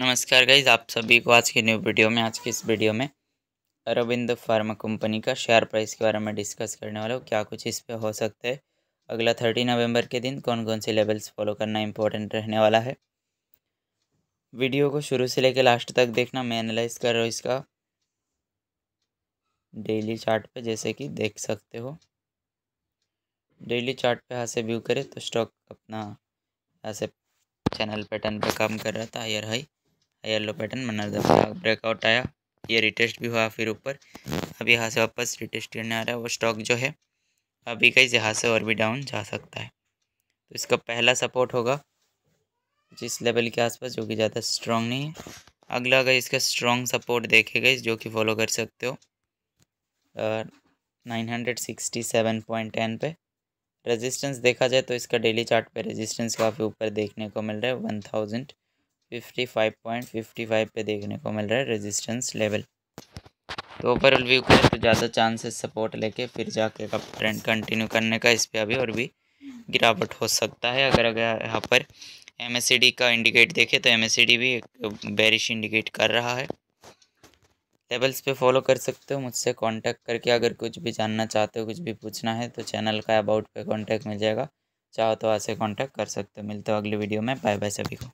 नमस्कार गाइज आप सभी को आज की न्यू वीडियो में आज की इस वीडियो में अरविंद फार्मा कंपनी का शेयर प्राइस के बारे में डिस्कस करने वाला हूँ क्या कुछ इस पर हो सकता है अगला थर्टी नवंबर के दिन कौन कौन से लेवल्स फॉलो करना इम्पोर्टेंट रहने वाला है वीडियो को शुरू से लेकर लास्ट तक देखना मैं एनालाइज कर रहा हूँ इसका डेली चार्ट पे जैसे कि देख सकते हो डेली चार्ट पे यहाँ से व्यू करें तो स्टॉक अपना यहाँ से चैनल पैटर्न पे काम कर रहा था हायर हाई येलो पैटर्न मनर दफा ब्रेकआउट आया ये रिटेस्ट भी हुआ फिर ऊपर अब यहाँ से वापस रिटेस्ट करने आ रहा है वो स्टॉक जो है अभी कहीं यहाँ से और भी डाउन जा सकता है तो इसका पहला सपोर्ट होगा जिस लेवल के आसपास जो कि ज़्यादा स्ट्रॉन्ग नहीं है अगला अगर इसका स्ट्रॉन्ग सपोर्ट देखेगा जो कि फॉलो कर सकते हो nine hundred sixty seven point ten पे रेजिस्टेंस देखा जाए तो इसका डेली चार्ट पे रेजिस्टेंस काफ़ी ऊपर देखने को मिल रहा है one thousand fifty five point fifty five पे देखने को मिल रहा है रेजिस्टेंस लेवल तो ओवरऑल व्यू को तो ज़्यादा चांसेस सपोर्ट लेके फिर जाके का ट्रेंड कंटिन्यू करने का इस पर अभी और भी गिरावट हो सकता है अगर अगर यहाँ पर एम का इंडिकेट देखें तो एम भी एक बैरिश इंडिकेट कर रहा है लेवल्स पे फॉलो कर सकते हो मुझसे कांटेक्ट करके अगर कुछ भी जानना चाहते हो कुछ भी पूछना है तो चैनल का अबाउट पे कांटेक्ट मिल जाएगा चाहो तो वहाँ से कांटेक्ट कर सकते हो मिलते हो अगली वीडियो में बाय बाय सभी को